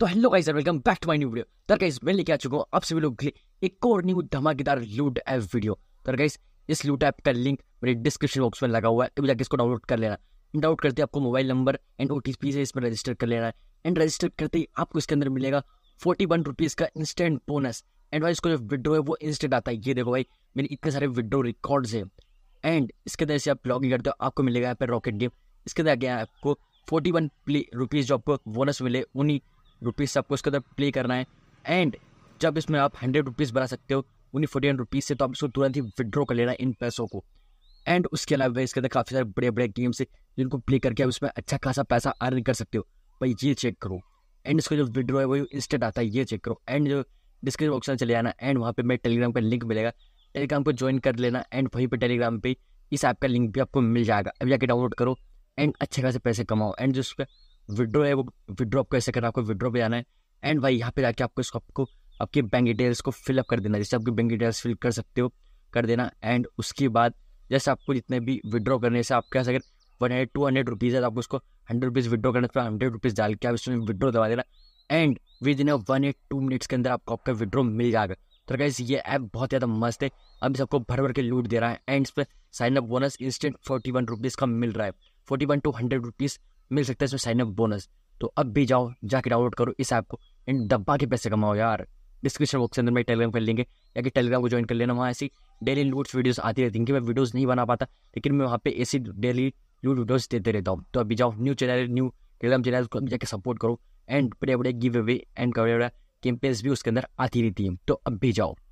तो hello guys welcome back to my new video तर guys मैं लेके आ चुका हूँ आप सभी लोग के एक और न्यू धमाकेदार लूट ऐप वीडियो तर गाइस इस लूट ऐप का लिंक मेरे डिस्क्रिप्शन बॉक्स में लगा हुआ है तो जाकर इसको डाउनलोड कर लेना डाउनलोड करते आपको मोबाइल नंबर एंड ओ से इसमें रजिस्टर कर लेना है एंड रजिस्टर करते ही आपको इसके अंदर मिलेगा फोर्टी वन रुपीज़ का इंस्टेंट बोनस एंड वाइस को जो विड्रो है वो इंस्टेंट आता है ये देखो भाई मेरे इतने सारे विड्रो रिकॉर्ड्स है एंड इसके अंदर से आप लॉग इन करते हो आपको मिलेगा यहाँ पर रॉकेट गेम इसके अंदर आपको फोर्टी वन प्ले रुपीज़ जो आपको बोनस मिले उन्हीं रुपीज़ से आपको अंदर प्ले करना है एंड जब इसमें आप हंड्रेड रुपीज़ बना सकते हो उन्हीं फोर्टी वन रुपीज़ से तो आप इसको तुरंत ही विड्रॉ कर लेना इन पैसों को एंड उसके अलावा इसके अंदर काफ़ी सारे बड़े बड़े गेम्स हैं जिनको प्ले करके आप इसमें अच्छा खासा पैसा अर्न कर सकते हो भाई ये चेक करो एंड इसका जो विड्रॉ है वो इंस्टेंट आता है ये चेक करो एंड जो डिस्क्रिप्शन बॉक्स में चले जाना एंड वहाँ पर मेरे टेलीग्राम का लिंक मिलेगा टेलीग्राम को ज्वाइन कर लेना एंड वहीं पर टेलीग्राम पर इस ऐप का लिंक भी आपको मिल जाएगा अब जाके डाउनलोड करो एंड अच्छे खासे पैसे कमाओ एंड जो उस पर विड्रो है वो विड्रो आपको ऐसे करना है आपको विड्रो पे आना है एंड भाई यहाँ पे जाके आपको इसको आपको आपकी बैंक डिटेल्स को फिलअप कर देना जैसे आपकी बैंक डिटेल्स फिल कर सकते हो कर देना एंड उसके बाद जैसे आपको जितने भी विड्रो करने से आपके पास अगर one hundred two hundred rupees है तो आपको उसको हंड्रेड रुपीज़ विड्रो करने पर हंड्रेड रुपीज़ डाल के आप इसमें विड्रो दवा देना and within one eight two minutes के अंदर आपको आपका विड्रो मिल जाएगा तो गाइज ये ऐप बहुत ज़्यादा मस्त है अब इस आपको भर भर के लूट दे रहा है एंड इस पर sign up bonus instant forty one rupees का मिल रहा है forty one to hundred rupees मिल सकता है इसमें साइन अप बोनस तो अब भी जाओ जाके डाउनलोड करो इस ऐप को एंड डब्बा के पैसे कमाओ यार डिस्क्रिप्शन बॉक्स के अंदर मैं टेलीग्राम पर लेंगे या कि टेलीग्राम को ज्वाइन कर लेना वहाँ ऐसी डेली लूट्स वीडियोज़ आती रहती हैं कि मैं वीडियोज़ नहीं बना पाता लेकिन मैं वहाँ पे ऐसी डेली लूट वीडियोज देते रहता हूँ तो अभी जाओ new channel new Telegram channel को जाकर सपोर्ट करो एंड बड़े बड़े गिव अवे एंड बड़े बड़े कैंपेन्स भी उसके अंदर आती रहती हैं तो अब भी जाओ